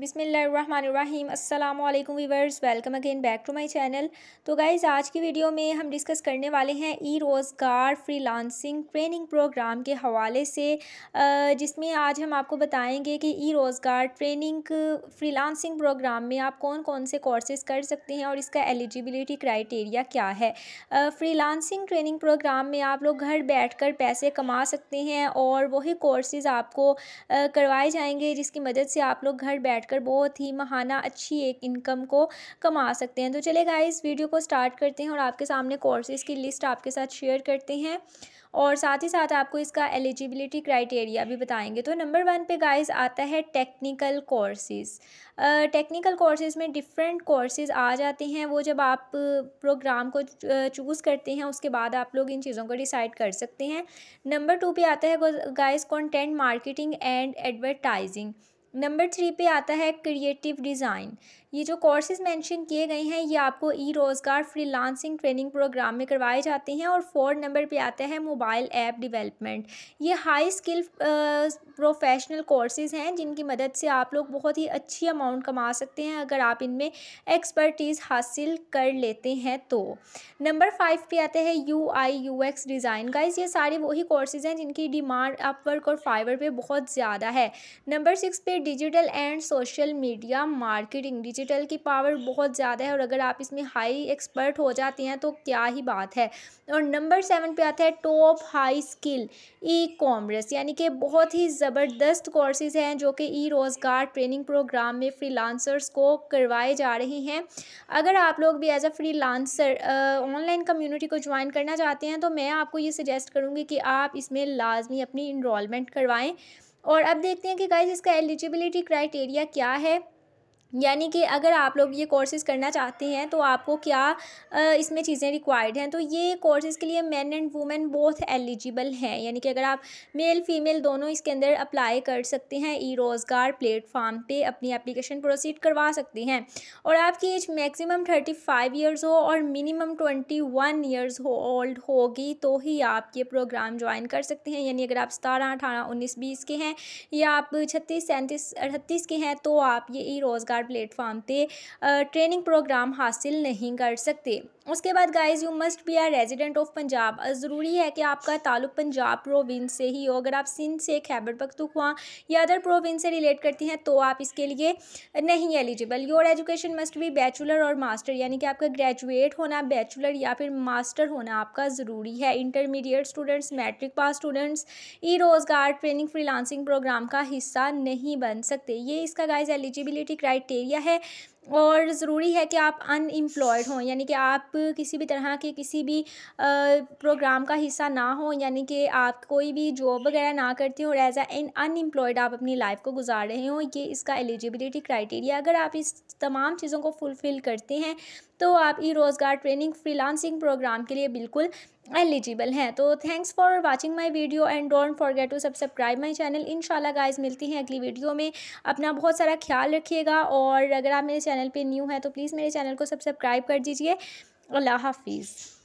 बिसमीम् अल्लाम viewers welcome again back to my channel तो guys आज की वीडियो में हम डिस्कस करने वाले हैं ई रोज़गार फ्रीलांसिंग ट्रेनिंग प्रोग्राम के हवाले से जिसमें आज हम आपको बताएंगे कि ई रोज़गार ट्रेनिंग फ्रीलांसिंग प्रोग्राम में आप कौन कौन से कोर्सेज़ कर सकते हैं और इसका एलिजिबिलिटी क्राइटेरिया क्या है फ्रीलांसिंग ट्रेनिंग प्रोग्राम में आप लोग घर बैठ कर पैसे कमा सकते हैं और वही कोर्सेज़ आपको करवाए जाएँगे जिसकी मदद से आप लोग घर बैठ कर बहुत ही महाना अच्छी एक इनकम को कमा सकते हैं तो चले गाइस वीडियो को स्टार्ट करते हैं और आपके सामने कोर्सेज़ की लिस्ट आपके साथ शेयर करते हैं और साथ ही साथ आपको इसका एलिजिबिलिटी क्राइटेरिया भी बताएंगे तो नंबर वन पे गाइस आता है टेक्निकल कोर्सेज़ टेक्निकल कोर्सेज़ में डिफरेंट कोर्सेज़ आ जाते हैं वो जब आप प्रोग्राम को चूज़ करते हैं उसके बाद आप लोग इन चीज़ों को डिसाइड कर सकते हैं नंबर टू पे आता है guys content marketing and advertising number three पे आता है क्रिएटिव डिज़ाइन ये जो कोर्सेज मेंशन किए गए हैं ये आपको ई रोज़गार फ्रीलांसिंग ट्रेनिंग प्रोग्राम में करवाए जाते हैं और फोर नंबर पे आता है मोबाइल ऐप डेवलपमेंट ये हाई स्किल प्रोफेशनल कोर्सेज़ हैं जिनकी मदद से आप लोग बहुत ही अच्छी अमाउंट कमा सकते हैं अगर आप इनमें एक्सपर्टीज़ हासिल कर लेते हैं तो नंबर फाइव पे आता है U I U X design guys ये सारे वही कोर्सेज़ हैं जिनकी डिमांड अपवर्क और फाइवर पर बहुत ज़्यादा है नंबर सिक्स पे digital and social media marketing digital की पावर बहुत ज़्यादा है और अगर आप इसमें हाई एक्सपर्ट हो जाते हैं तो क्या ही बात है और नंबर सेवन पे आता है top high skill e commerce यानी कि बहुत ही ज़बरदस्त कोर्सेज हैं जो कि ई रोज़गार ट्रेनिंग प्रोग्राम में फ्रीलांसर्स को करवाए जा रहे हैं अगर आप लोग भी as a free online community को ज्वाइन करना चाहते हैं तो मैं आपको ये सजेस्ट करूँगी कि आप इसमें लाजमी अपनी इनरोलमेंट करवाएँ और अब देखते हैं कि गाइज इसका एलिजिबिलिटी क्राइटेरिया क्या है यानी कि अगर आप लोग ये कोर्सेज़ करना चाहते हैं तो आपको क्या इसमें चीज़ें रिक्वायर्ड हैं तो ये कोर्सेज़ के लिए man and women both eligible हैं यानी कि अगर आप मेल फीमेल दोनों इसके अंदर अप्लाई कर सकते हैं ई रोज़गार प्लेटफार्म पे अपनी एप्लीकेशन प्रोसीड करवा सकते हैं और आपकी age maximum thirty five years हो और मिनिमम ट्वेंटी वन ईयर्स हो ओल्ड होगी तो ही आप ये प्रोग्राम ज्वाइन कर सकते हैं यानी अगर आप सतारह अठारह उन्नीस बीस के हैं या आप छत्तीस सैंतीस अड़तीस के हैं तो आप ये ई रोज़गार सरकार प्लेटफॉर्म पर ट्रेनिंग प्रोग्राम हासिल नहीं कर सकते उसके बाद guys you must be are resident of Punjab ज़रूरी है कि आपका ताल्लुक पंजाब प्रोविंस से ही हो अगर आप सिंध से खैबर पख्तूखवा या अदर प्रोविंस से रिलेट करती हैं तो आप इसके लिए नहीं eligible your education must be bachelor और मास्टर यानी कि आपका ग्रेजुएट होना बैचुलर या फिर मास्टर होना आपका ज़रूरी है intermediate students matric pass students e Rozgar training freelancing programme का हिस्सा नहीं बन सकते ये इसका गाइज एलिजिबिलिटी क्राइट क्राइटेरिया है और ज़रूरी है कि आप अनएम्प्लॉयड हों यानी कि आप किसी भी तरह के किसी भी प्रोग्राम का हिस्सा ना हो यानी कि आप कोई भी जॉब वगैरह ना करते हो और एज एन अनएम्प्लॉयड आप अपनी लाइफ को गुजार रहे हो ये इसका एलिजिबिलिटी क्राइटेरिया अगर आप इस तमाम चीज़ों को फुलफ़िल करते हैं तो आप ई रोज़गार ट्रेनिंग फ्रीलांसिंग प्रोग्राम के लिए बिल्कुल एलिजिबल हैं तो thanks for watching my video and don't forget to subscribe my channel इन गाइस मिलती हैं अगली वीडियो में अपना बहुत सारा ख्याल रखिएगा और अगर आप मेरे चैनल पे न्यू हैं तो प्लीज़ मेरे चैनल को सब्सक्राइब कर दीजिए अल्लाह हाफिज़